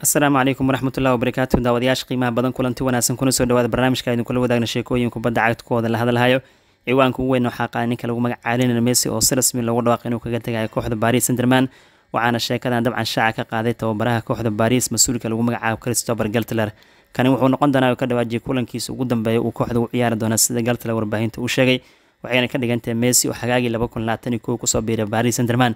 asalaamu calaykum waraxmatullahi wabarakaatu daawadayaasha qiimaha badan kulanti wanaagsan kuna soo dhawaada barnaamijka idin kula wadaagna sheekooyin kubadda cagtkooda la hadalhayo ciwaanka ugu weyn waxaa qaada ninka lagu magacaabinayna messi oo si rasmi loogu dhawaaqay inuu kaga tegayo kooxda baris senderman waxaana sheekadan dabcan shaaca ka qaaday tababaraha kooxda baris mas-uulka lagu magacaabo christopher galtler kani wuxuu noqon doonaa ka dhawaajiyay kulankiisa ugu dambeeya uu kooxda u ciyaari doona sida galtler warbaahinta u sheegay waxayna ka dhigantahay messi oo xagaagii kusoo biiray baris senderman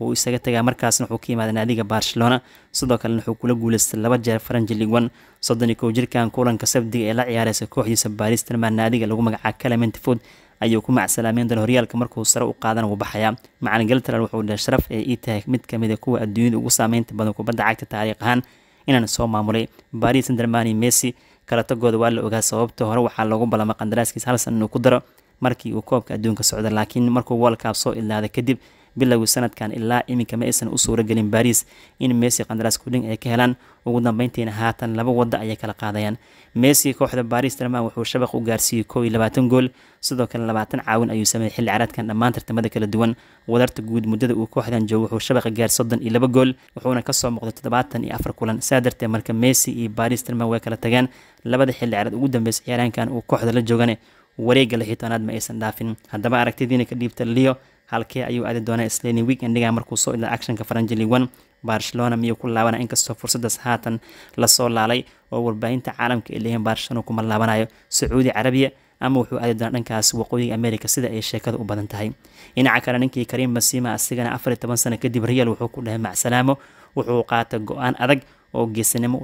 wuu isaga tagaa markaasna wuxuu ka yimaada naadiga barcelona sidoo kalena wuxuu kula guuleystay laba jeer faranji ligon soddon iyo kow jirkan kulanka sabdiga ee la ciyaareysa kooxdiisa baris terman naadiga lagu magacaab calamenti food ayuu ku macsalaameen doona horyaalka markuu sare u qaadana wuu baxayaa macalin galtaral wuxuu dheh sharaf ee ii tahay mid kamid a ah kuwa adduunyada ugu saameynta badan kubadda cagta taariikh ahaan inaan soo maamulay baris sendermani messi kala tagooda waa la ogaa sababta hore waxaa loogu balama qandaraaskiisa hal san inuu ku daro markii uu koobka adduunka socda laakiin markuu world cup soo ilnaada kadib bilowgii sanadkan ilaa iminka ma aysan u suuragelin baariis in messi qandaraas kudhin ay ka helaan ugu dambeyntiina haatan laba wadda ayay kala qaadayaan messi kooxda baariis darmaan wuxuu shabaq u gaarsiiyey koob iyo labaatan gool sidoo kale labaatan caawin ayuu sameeyey xilli caraadkan dhammaan tartamada kala duwan wadarta guud muddada uu kooxdan joogo wuxuu shabaqa gaar soddon iyo laba gool wuxuuna kasoo muuqday toddobaatan iyo afar kulan saa darteed marka messi iyo baariis darmaan way kala tageen labada xilli caraad ugu dambeysay ciyaaraankan uu kooxda la joogane wareegga lixitanaad ma aysan dhaafin haddaba aragtidiina ka dhiibta leo halkee ayuu aadi doonaa isleni weekendiga markuu soo idla actionka faranjili one barcelona miyuu ku laabanaya inkastoo fursadaas haatan lasoo laalay oo warbaahinta caalamka ay leeyihiin barcelona kuma laabanayo sacuudi carabiya ama wuxuu aadi doonaa dhankaas waqooyiga america sida ay sheekada u badan tahay dhinaca kale ninkii kariim masima asigana afar iyo toban sano kadib real wuxuu ku dhahay macsalaamo wuxuu qaatay go-aan adag oo geesinimo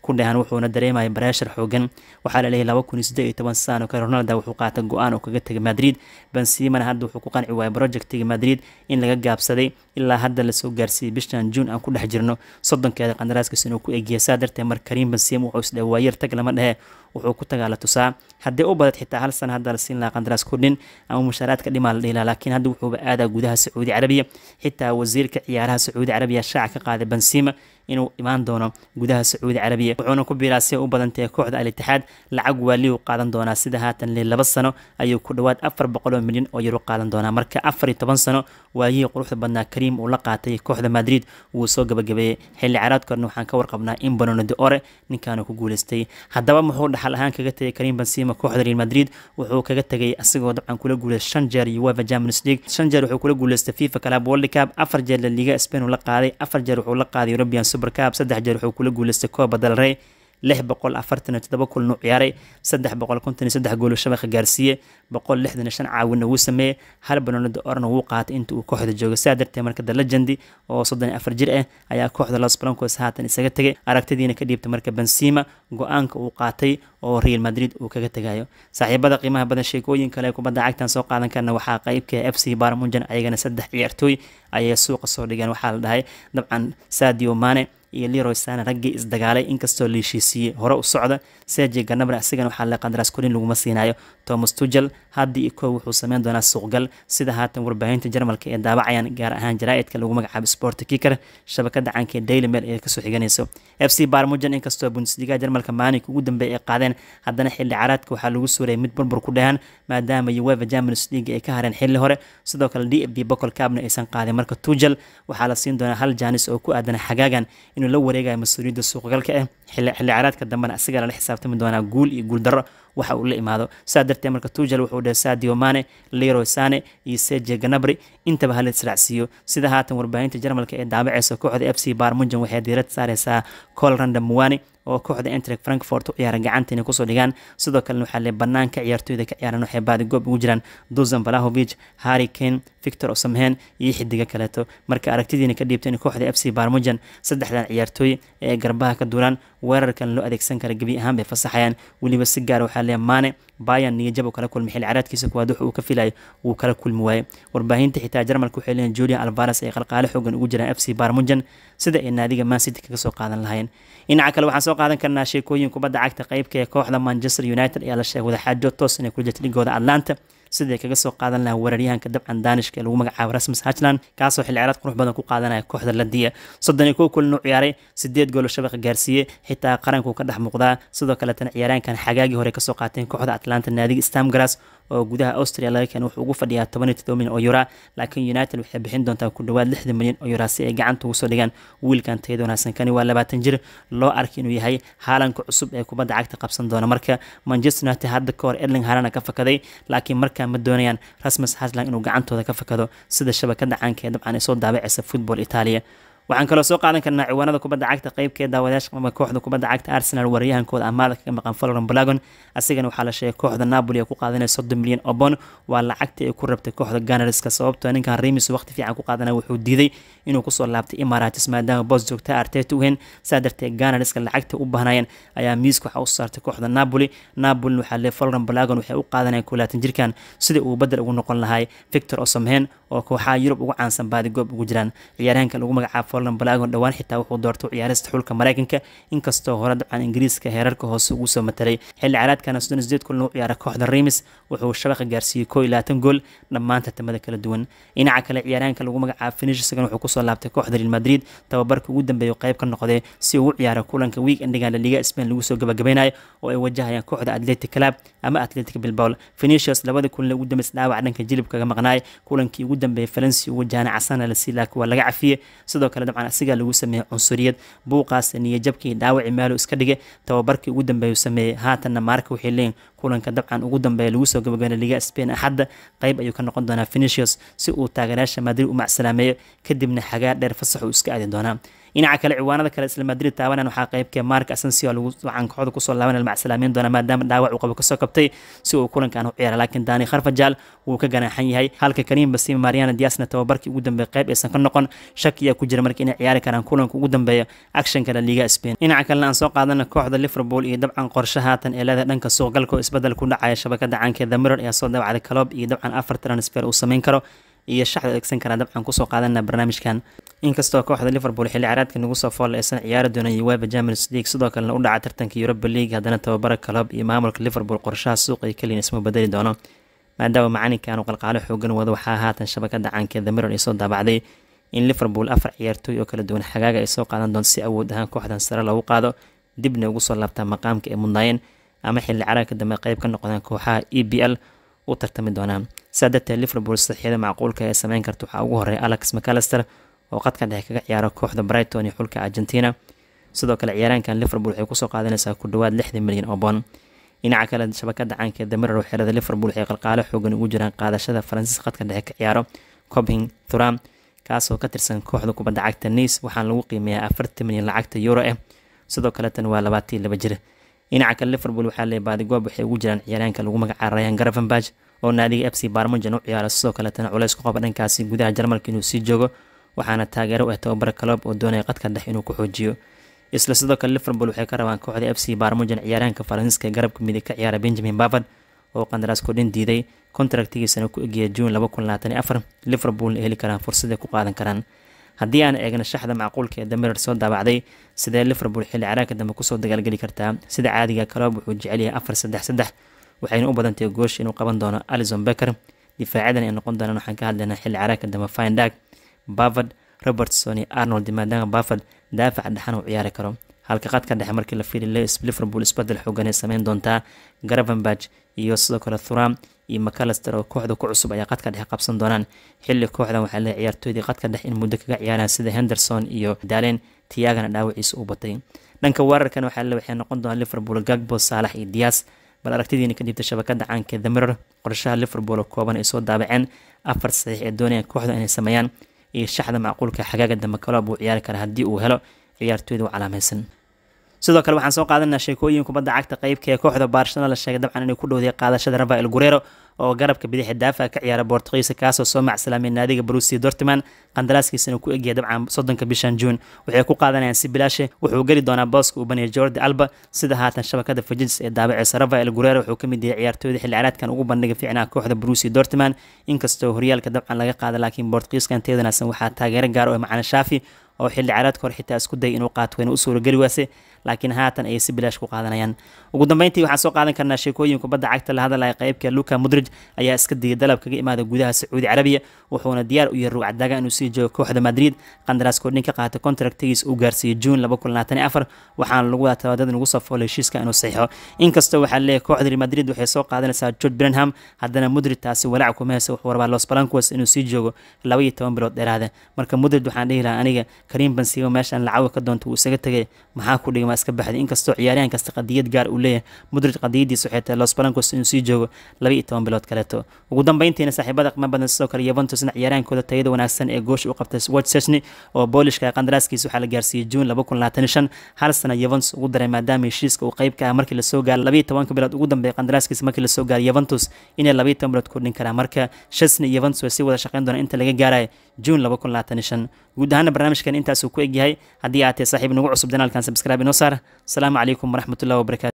ku dhehan wuxuuna dareemayay bareeshar xooggan waxaa la laleeyahy laba kun iyo siddeed iyo toban sano kale ronaldo wuxuu qaatay go-aan oo kaga tegay madrid bensimana hadda wuxuu ku qanci waayay projectiga madrid in laga gaabsaday ilaa hadda lasoo gaarsiiyey bishan juun aan ku dhex jirno soddonkeeda qandaraaskiisa uu ku eegiyay saa darteed mar kariim bensima wuxuu isdhe waayar tag lama dhehe wuxuu ku tagaa la tusaa haddii u badad xitaa hal sana hadda la siin lahaa qandaraas kordhin ama mushaaraadka dhimaa la dhihi lahaa laakiin hadda wuxuuba aadaa gudaha sacuudi carabiya xitaa wasiirka ciyaaraha sacuudi carabiya shaaca ka qaaday bansiima inuu imaan doono gudaha sacuudi carabiya wuxuuna ku biiraa si u badan tahay kooxda al lacag waali uu qaadan doonaa sida haatan lii laba sano ayuu ku dhowaad afar boqol oo milyan oo yuro qaadan doonaa marka afar iyo toban sano waayihii quruxda badnaa kariim uu la qaatay kooxda madrid wuu soo gabagabeeyey xilli caraadkoodna waxaan ka warqabnaa in banonodi ore ninkaanu ku guuleystay haddaba muxuu dhaxa xal ahaan kaga tegay karim benzema kooxda real madrid wuxuu kaga tegay asagoo dabcan kula guuleystay shan jeer uefa champions league shan jeer wuxuu kula guuleystay fifa club world cup afar jeer la liga spain uu la qaaday afar jeer wuxuu la qaaday european super cup saddex jeer wuxuu kula guuleystay copa del rey lix boqol afartan todoba kulnuu ciyaaray saddex boqol konton iyo saddex goolu shabakha gaarsiiye boqol lixdan shan caawina wuu sameeyey hal banoonida orna wuu qaatay inta uu kooxda joogay sidaa darteed marka the legend oo soddon afar jir ah ayaa kooxda los blancos haatan isaga tegay aragtidiina ka dhiibtay marka benzima go-aanka uu qaatay oo real madrid uu kaga tegayo saaxiibada qiimaha badan sheekooyin kale kubadda cagtan soo qaadan karna waxaa qaybka ah f c barmunjan ayagana saddex ciyaartooy ayay suuqa soo dhigeen waxaa la dhahay dabcan sadio mane iyo Leroy Sané raggii isdagaalay inkastoo leeshiisii hore u socda Serge Gnabry asigana waxaa la qandaras korin lagu maseenayo Thomas Tuchel haddii iko wuxuu sameyn doonaa suuqgal sida haatan warbaahinta Jarmalka ee daabacayaan gaar ahaan jaraa'idka lagu magacaabo Sport Kicker shabakada caanka Daily Mail ee ka soo xiganayso FC Bayern Munchen inkastoo Bundesliga Jarmalka maalinka ugu dambeeyay ay qaadeen haddana xilli caraadka waxaa lagu suuray mid burbur ku dhahan maadaama UEFA Champions League ay ka hareen xilli hore sidoo kale DFB Pokal Cupna aysan qaadin marka Tuchel waxaa la siin doonaa hal jaanis oo ku aadan xagaagan inuu inuu la wareegayo mas-uuliyadda suuqgalka eh xilli ciyaareedka dambena isagaa lala xisaabtami doonaa guul iyo guuldarro waxa uu la imaado saa darteed marka tuujal wuxuu dhahay sadio mane leroy sane iyo seje ganabri intaba hala israacsiiyo sida haatan warbaahinta jarmalka ee daabaceysa kooxda f c bar barmunjan waxay diirad saareysaa colranda muwani oo kooxda entrek frankfort u ciyaara gacanta inay kusoo dhigaan sidoo kalena waxaa le banaanka ciyaartooyda ka ciyaaran waxay baadigoob ugu jiraan dusan balahovic harri kane victor osamhen iyo xidiga kaleeto marka aragtidiina ka dhiibta in kooxda f c barmujan saddexdan ciyaartooy ee garbaha ka duulaan weerarkan loo adeegsan kara gebi ahaan bay fasaxayaan weliba si gaara ah waxaa le maane bayan niyajab kala kulmay xil caraadkiisa kuwaad wuxa ka filayo wuu kala kulmi waaye warbaahinta xitaa jarmalka waxay leeyihin julian alvares ay qalqaale xoogan ugu jiraan f c barmujan sida ay naadiga man kaga soo qaadan lahaayeen dhinaca kale waxaan soo qaadan karnaa sheekooyin kubadda cagta qeybka ee kooxda Manchester United ayaa la sheegay wadaxaajo toos inay ku jirto ligooda Atlanta sida ay kaga soo qaadan lahaa weeraryahanka dabcan daanishka ee lagu magacaabo Rasmus Hojlund kaasoo xil ciyaareed qurux badan ku qaadanaya kooxda Landiya soddon iyo kow kulan u ciyaaray sideed gool shabaq gaarsiiyey xitaa qaranku ka dhex muuqdaa sidoo kale tan ciyaaraankan xagaagii hore ka soo qaateen kooxda Atlanta naadiga Stamkras oo gudaha Austria laga keenay wuxuu ugu fadhiyaa 17 milyan oo euro laakiin United waxay bixin doontaa ku dhowaad 60 milyan oo euro si ay gacanta ugu soo dhigaan wiilkan tayada wanaagsan kani waa 20 jir loo arkay inuu yahay haalanka cusub ee kubadda cagta qabsan doona marka Manchester United hadda ka hor Erling Haaland ka fakaday laakiin markaa ma doonayaan Rasmus Hojlund inuu gacantooda ka fakado sida shabakada caanka ee dabcan ay soo daabacaysa Football Italia waxaan kaloo soo qaadan karnaa ciwaanada kubadda cagta qeybkee daawadayaasha kooxda kubadda cagta arsenal waryahankooda amaada kaga maqan valron blagon asigana waxaa la sheegay kooxda napoli ay ku qaadanaya soddon milyan oo bond waa lacagtii ay ku rabtay kooxda ganarska sababtoo ah ninkan remis waqti fiican ku qaadana wuxuu diiday inuu kusoo laabtay imaratis maadaama boos joogta ah arteta u saa darteed ganarska lacagta u baahnaayeen ayaa miiska waxaa u saartay kooxda napoli napoli waxaa le valron blagon waxay u qaadanayaan kulaatan jirkan sida uu badel ugu noqon lahay victor osomhen oo kooxaha yurub ugu caansan baadigoob ugu jiraan ciyaaryahanka lagu magacaabo forlan balagon dhowaan xitaa wuxuu doortay ciyaarista xulka maraykanka inkastoo hore dabcan ingiriiska heerarka hoose ugu soo matalay xilli caraadkana soddon sideed kulan u ciyaaray kooxda remis wuxuu shabaqa gaarsiiyey koo iyo labaatan gool dhammaan tartamada kala duwan dhinaca kale ciyaaryahanka lagu magacaabo finish isagan wuxuu kusoo laabtay kooxda real madrid tababarka ugu dambeeya qayb ka noqday si uu u ciyaaray kulanka week endiga la liga spain lagu soo gabagabeynayo oo ay wajahayaan kooxda atletic club ama atletic bilbao finishers labada kulan ugu dambeysay dhaawac dhanka jilibkaga maqnaay kulankii ugu dambeeyay falansi ugu jaana casana lasii laakiin waa laga cafiye sidoo kale dabcan asigaa lagu sameeyey cunsuriyad buuqaas niyajabkii dhaawaci maalo iska dhigay tababarkii ugu dambeeyu sameeyey haatanna maarka waxay leeyihin kulanka dabcan ugu dambeeya lagu soo gabagabeeyay liga Spain axadda qayb ayuu ka noqon doonaa Vinicius si uu taageerayaasha Madrid u macsalaameeyo kadibna xagaar dheer fasax uu iska aadin doonaa dhinaca kale ciwaanada kale isla madrid taabanan waxaa qaybkee mark asensio lagu cankaxooda kusoo laaban macsalaameyn doona maadaama dhaawac uu qabo kasoo kabtay si uu kulankan u ciyaara laakiin daani kharfajaal wuu ka ganaaxan yahay halka kaniin basima mariana diasna tababarkii ugu dambeeya qayb aysan ka noqon shakiyaa ku jira marka inay ciyaari karaan kulanka ugu dambeeya actionka la liiga spain dhinaca kalena aan soo qaadana kooxda liverpool iyo dabcan qorshe haatan ee leeda dhanka suuqgalka oo isbedel ku dhacaya shabakada cankeeda miror ayaa soo dabacday kaloob iyo dabcan afar transfer uu samayn karo iyo shaxda o karaa dabcan kusoo qaadanaa barnaamijkan inkastoo kooxda liverpool xilli caraadka nagu soo fool aysan ciyaari doonay waaba james league sidoo kalena u dhaca tartanka europa league haddana tababara kalob iyo maamulka liverpool qorshaha suuqa iyo keliyan isma bedeli doono maadaama macalinkan uu qalqaalo xoogan wado waxaa haatan shabakada caankeeda miron ay soo daabacday in liverpool afar ciyaartooy oo kala duwan xagaaga ay soo qaadan doonto si awood ahaan kooxdan sare lagu qaado dibna ugu soo laabtaa maqaamka ay mudnaayeen ama xilli caraadka dambe qeyb ka noqdaan kooxaha e b l u tartami doonaan sidaa darteed liverpool saxiixyada macquulka ah ee sameyn karta waxaa ugu horeeya alex macalester oo qadka dhexe kaga ciyaaro kooxda brighton iyo xulka argentina sidoo kale ciyaaraankan liverpool waxay kusoo qaadanaysaa ku dhawaad lixdan milyan oo boon dhinaca kale shabakada caanka ee damirar waxeerada liverpool waxay qalqaalo xoogan ugu jiraan qaadashada faransiis qadka dhexe ka ciyaaro cobing thuram kaasoo ka tirsan kooxda kubadda cagta niis waxaana lagu qiimeeyaa afartan milyan lacagta euro ah sidoo kale tan waa labaatii laba jir dhinaca kale liverpool waxaa leey baadigoob waxay ugu jiraan ciyaaraanka lagu magacaarayan garavanbag oo naadiga f c barmongen u ciyaara sidoo kale tan culeys ku qaba dhankaasi gudaha jarmalka inuu sii joogo waxaana taageero u ah tababara kaloob oo doonaya qadka dhex inuu ku xoojiyo isla sidoo kale liverpool waxay ka rabaan kooxda f c barmujan ciyaaraanka faransiiska garabka midig ka ciyaara benjamin bavard oo qandaraas kordhin diiday kontraktigiisana ku egeya juun liverpoolna heli karaan fursaday ku qaadan karaan haddii aan eegna shaxda macquulka ee damirar soo daabacday sidee liverpool xilli caraanka dambe kusoo dagaalgeli kartaa sida caadiga kaloob wuxuu jecelyahay afar saddex saddex waxayna u badantahay goosha inuu qaban doono alison becker difaacadan ay noqon doonaan waxaan ka hadlaynaa xilli caraanka dambe findag bafad robertson iyo arnold maadaama bafad daafaca dhexan uu ciyaari karo halka qaadka dhexe markii la fiilay liverpool isbedel xoogan ay samayn doontaa gravenberg iyo sidoo kale thuram iyo macalister oo kooxda ku cusub ayaa qadka dhexe qabsan doonaan xilli kooxdan waxaa leeyahay ciyaartooydii qadka dhexe in muddo kaga ciyaaraan sida henderson iyo dalen tiagana dhaawaciisa uu batay dhanka weerarkan waxaa leeyahay waxay noqon doonaan liverpool gagbo saalax iyo dias bal aragtidiina ka dhiibta shabakada caanka the mirror qorshaha liverpool kooban ay soo daabaceen afar saxiix ee doonayaan kooxda inay sameeyaan iyo shaxda macquulka xagaaga dambe kaloo buu ciyaari karaa haddii uu helo ciyaartooyda u calaamaysan sidoo kale waxaan soo qaadanaa sheekooyin kubadda cagta qaybka ee kooxda barshana la sheegay dabcan inay ku dhowday qaadashada rafael gureero oo garabka bidixi daafa ka ciyaara bortugiiska kaasoo soo macsalaameed naadiga Borussia Dortmund qandaraaskiisana ku egyahay dabcan soddonka bishan June waxay ku qaadanayaan si bilaashe wuxuu geli doonaa booska uu baniyay Jordi Alba sida haatan shabakada Fujits ee daabacaysa Rafael Guerrero wuxuu ka mid yahay ciyaartooyda xilli ciyaareedkan ugu bandhiga fiicnaa kooxda Borussia Dortmund inkastoo horyaalka dabcan laga qaaday laakiin bortugiiskan teedanaasan waxaa taageero gaar ah oo macaan Shafi oo xilli ciyaareedka hore xitaa isku day inuu qaato wayna u suura geli waase laakiin haatan ayay si bilaash ku qaadanayaan ugu dambeyntii waxaan soo qaadan karnaa sheekooyin kubadda cagta la hadalaya qaybka luka mudrij ayaa iska digay dalab kaga imaada gudaha sacuudi carabiya wuxuuna diyaar u yahay ruugcadaaga inuu sii joogo kooxda madrid qandaras koordhin ka qaata kontraktigiis uu gaarsiiyey juun waxaana lagu wadaa tabaadada lagu soo foolay heshiiska inuu saxiixo inkastoo waxaa leeyahay kooxda real madrid waxay soo qaadanaysaa george Bellingham haddana Modric taasi walaac kuma hayso wuxuu rabaa Los Blancos inuu sii joogo 12 bilood dheeraada marka Modric waxaan dhihi lahaa aniga Karim Benzema meeshan lacaw ka doonto uu isaga tagay maxaa ku dhigma iska baxday inkastoo ciyaaryahan kasta qadiyad gaar uu leeyahay mudrid qadiyadiisa waxay los balancos inuu sii joogo laba iyo toban bilood kaleeto ugu dambeyntiina saaxiibada qiimo badan sidoo kale yuventusna ciyaaryahankooda tayada wanaagsan ee goosha u qabtay watchesney oo boolishka qandaraaskiisa waxaa la gaarsiiyey june laba kun labaatan shan hal sana yuventus ugu daray maadaama heshiiska uu qayb ka ah markii lasoo gaaro laba iyo tobanka bilood ugu dambeeya qandaraaskiisa markii lasoo gaaro yuventus inay laba iyo toban bilood kordhin karaan marka chesney yuventus way sii wada shaqeyn doonaan inta laga gaarayo juun guud ahaana barnaamijkan intaasuu ku egyahay haddii aatee saaxiib nagu cusub danaalkan sabskraibe ino saar asalaamu calaykum waraxmatullahi wabarakatu